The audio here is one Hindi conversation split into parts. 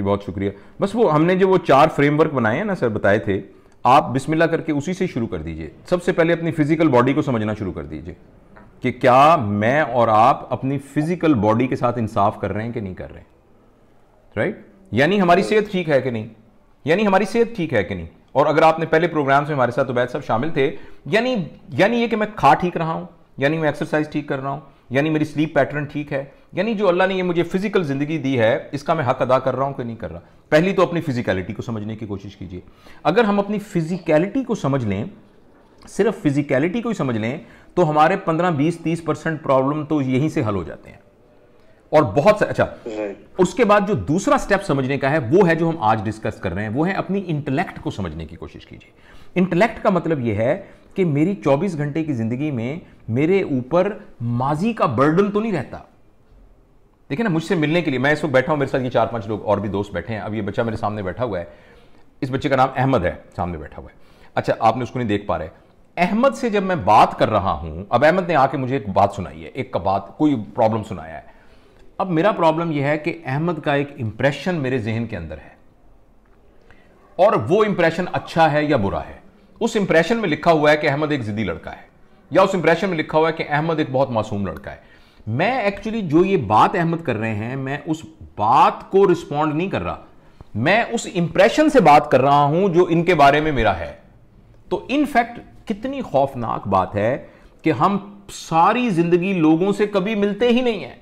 जी बहुत शुक्रिया बस वो हमने जो वो चार फ्रेमवर्क बनाए हैं ना सर बताए थे आप बिस्मिल्लाह करके उसी से शुरू कर दीजिए सबसे पहले अपनी फिजिकल बॉडी को समझना शुरू कर दीजिए कि क्या मैं और आप अपनी फिजिकल बॉडी के साथ इंसाफ कर रहे हैं कि नहीं कर रहे हैं राइट यानी हमारी सेहत ठीक है कि नहीं यानी हमारी सेहत ठीक है कि नहीं और अगर आपने पहले प्रोग्राम से हमारे साथ उबैद साहब शामिल थे यानी यानी ये कि मैं खा ठीक रहा हूं यानी मैं एक्सरसाइज ठीक कर रहा हूं यानी मेरी स्लीप पैटर्न ठीक है यानी जो अल्लाह ने ये मुझे फिजिकल जिंदगी दी है इसका मैं हक अदा कर रहा हूं कि नहीं कर रहा पहली तो अपनी फिजिकलिटी को समझने की कोशिश कीजिए अगर हम अपनी फिजिकलिटी को समझ लें सिर्फ फिजिकलिटी को ही समझ लें तो हमारे 15 20 30 परसेंट प्रॉब्लम तो यहीं से हल हो जाते हैं और बहुत सा अच्छा उसके बाद जो दूसरा स्टेप समझने का है वो है जो हम आज डिस्कस कर रहे हैं वो है अपनी इंटेलेक्ट को समझने की कोशिश कीजिए इंटेलेक्ट का मतलब यह है कि मेरी 24 घंटे की जिंदगी में मेरे ऊपर माजी का बर्डन तो नहीं रहता देखिए ना मुझसे मिलने के लिए मैं इस वक्त बैठा हूँ मेरे साथ ये चार पांच लोग और भी दोस्त बैठे हैं अब ये बच्चा मेरे सामने बैठा हुआ है इस बच्चे का नाम अहमद है सामने बैठा हुआ है अच्छा आपने उसको नहीं देख पा रहे अहमद से जब मैं बात कर रहा हूँ अब अहमद ने आके मुझे एक बात सुनाई है एक का बात कोई प्रॉब्लम सुनाया है अब मेरा प्रॉब्लम यह है कि अहमद का एक इंप्रेशन मेरे जहन के अंदर है और वो इंप्रेशन अच्छा है या बुरा है उस इंप्रेशन में लिखा हुआ है कि अहमद एक जिद्दी लड़का है या उस इंप्रेशन में लिखा हुआ है कि अहमद एक बहुत मासूम लड़का है मैं एक्चुअली जो ये बात अहमद कर रहे हैं मैं उस बात को रिस्पॉन्ड नहीं कर रहा मैं उस इंप्रेशन से बात कर रहा हूं जो इनके बारे में मेरा है तो इनफैक्ट कितनी खौफनाक बात है कि हम सारी जिंदगी लोगों से कभी मिलते ही नहीं हैं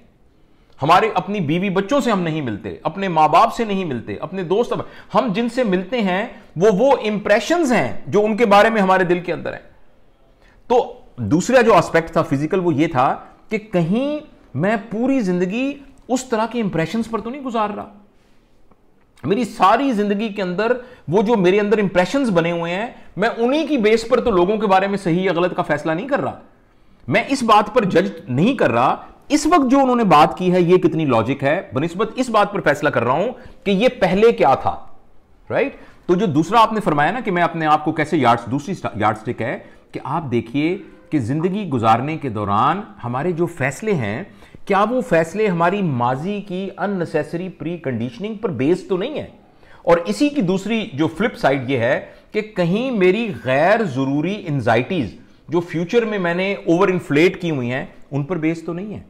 हमारे अपनी बीवी बच्चों से हम नहीं मिलते अपने माँ बाप से नहीं मिलते अपने दोस्त हम जिनसे मिलते हैं वो वो इंप्रेशन हैं जो उनके बारे में हमारे दिल के अंदर हैं तो दूसरा जो एस्पेक्ट था फिजिकल वो ये था कि कहीं मैं पूरी जिंदगी उस तरह के इंप्रेशन पर तो नहीं गुजार रहा मेरी सारी जिंदगी के अंदर वो जो मेरे अंदर इंप्रेशन बने हुए हैं मैं उन्हीं की बेस पर तो लोगों के बारे में सही या गलत का फैसला नहीं कर रहा मैं इस बात पर जज नहीं कर रहा इस वक्त जो उन्होंने बात की है ये कितनी लॉजिक है बनस्बत इस बात पर फैसला कर रहा हूं कि ये पहले क्या था राइट तो जो दूसरा आपने फरमाया ना कि मैं अपने आप को कैसे यार्ड्स दूसरी यार्ड स्टिक है कि आप देखिए कि ज़िंदगी गुजारने के दौरान हमारे जो फैसले हैं क्या वो फैसले हमारी माजी की अननेसेसरी प्री कंडीशनिंग पर बेस्ड तो नहीं है और इसी की दूसरी जो फ्लिप साइड ये है कि कहीं मेरी गैर ज़रूरी एनजाइटीज़ जो फ्यूचर में मैंने ओवर इन्फ्लेट की हुई हैं उन पर बेस तो नहीं है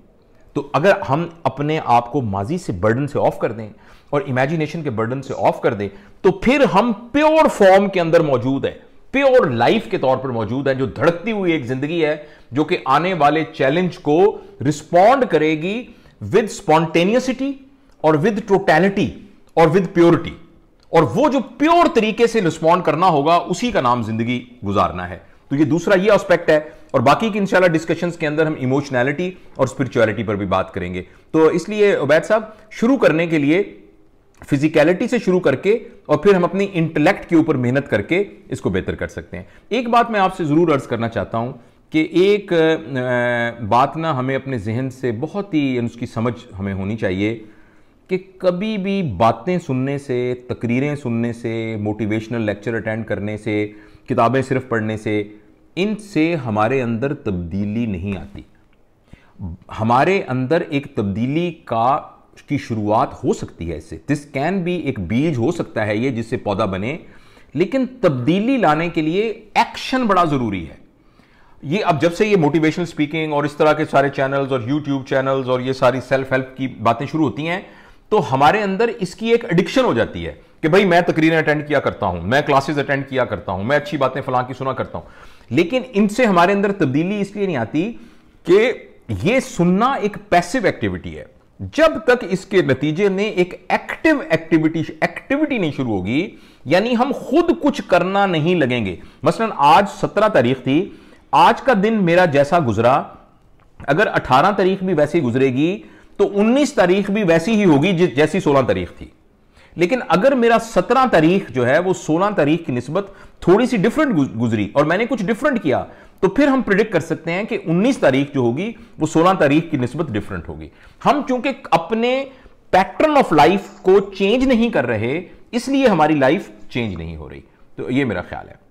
तो अगर हम अपने आप को माजी से बर्डन से ऑफ कर दें और इमेजिनेशन के बर्डन से ऑफ कर दें तो फिर हम प्योर फॉर्म के अंदर मौजूद है प्योर लाइफ के तौर पर मौजूद है जो धड़कती हुई एक जिंदगी है जो कि आने वाले चैलेंज को रिस्पॉन्ड करेगी विद स्पॉन्टेनियसिटी और विद टोटैलिटी और विद प्योरिटी और वो जो प्योर तरीके से रिस्पॉन्ड करना होगा उसी का नाम जिंदगी गुजारना है तो ये दूसरा ये एस्पेक्ट है और बाकी की इंशाल्लाह डिस्कशंस के अंदर हम इमोशनैलिटी और स्पिरिचुअलिटी पर भी बात करेंगे तो इसलिए उबैद साहब शुरू करने के लिए फिजिकलिटी से शुरू करके और फिर हम अपनी इंटेलेक्ट के ऊपर मेहनत करके इसको बेहतर कर सकते हैं एक बात मैं आपसे ज़रूर अर्ज करना चाहता हूं कि एक बात ना हमें अपने जहन से बहुत ही उसकी समझ हमें होनी चाहिए कि कभी भी बातें सुनने से तकरीरें सुनने से मोटिवेशनल लेक्चर अटेंड करने से किताबें सिर्फ पढ़ने से इनसे हमारे अंदर तब्दीली नहीं आती हमारे अंदर एक तब्दीली का की शुरुआत हो सकती है इससे दिस कैन बी एक बीज हो सकता है ये जिससे पौधा बने लेकिन तब्दीली लाने के लिए एक्शन बड़ा ज़रूरी है ये अब जब से ये मोटिवेशनल स्पीकिंग और इस तरह के सारे चैनल्स और यूट्यूब चैनल्स और ये सारी सेल्फ हेल्प की बातें शुरू होती हैं तो हमारे अंदर इसकी एक एडिक्शन हो जाती है कि भाई मैं तकरीरें अटेंड किया करता हूं मैं क्लासेस अटेंड किया करता हूं मैं अच्छी बातें फलां की सुना करता हूं लेकिन इनसे हमारे अंदर तब्दीली इसलिए नहीं आती कि ये सुनना एक पैसिव एक्टिविटी है जब तक इसके नतीजे में एक एक्टिव एक्टिविटी एक्टिविटी नहीं शुरू होगी यानी हम खुद कुछ करना नहीं लगेंगे मसलन आज 17 तारीख थी आज का दिन मेरा जैसा गुजरा अगर 18 तारीख भी वैसी गुजरेगी तो 19 तारीख भी वैसी ही होगी जैसी 16 तारीख थी लेकिन अगर मेरा 17 तारीख जो है वो 16 तारीख की नस्बत थोड़ी सी डिफरेंट गुजरी और मैंने कुछ डिफरेंट किया तो फिर हम प्रिडिक्ट कर सकते हैं कि 19 तारीख जो होगी वो 16 तारीख की नस्बत डिफरेंट होगी हम चूंकि अपने पैटर्न ऑफ लाइफ को चेंज नहीं कर रहे इसलिए हमारी लाइफ चेंज नहीं हो रही तो ये मेरा ख्याल है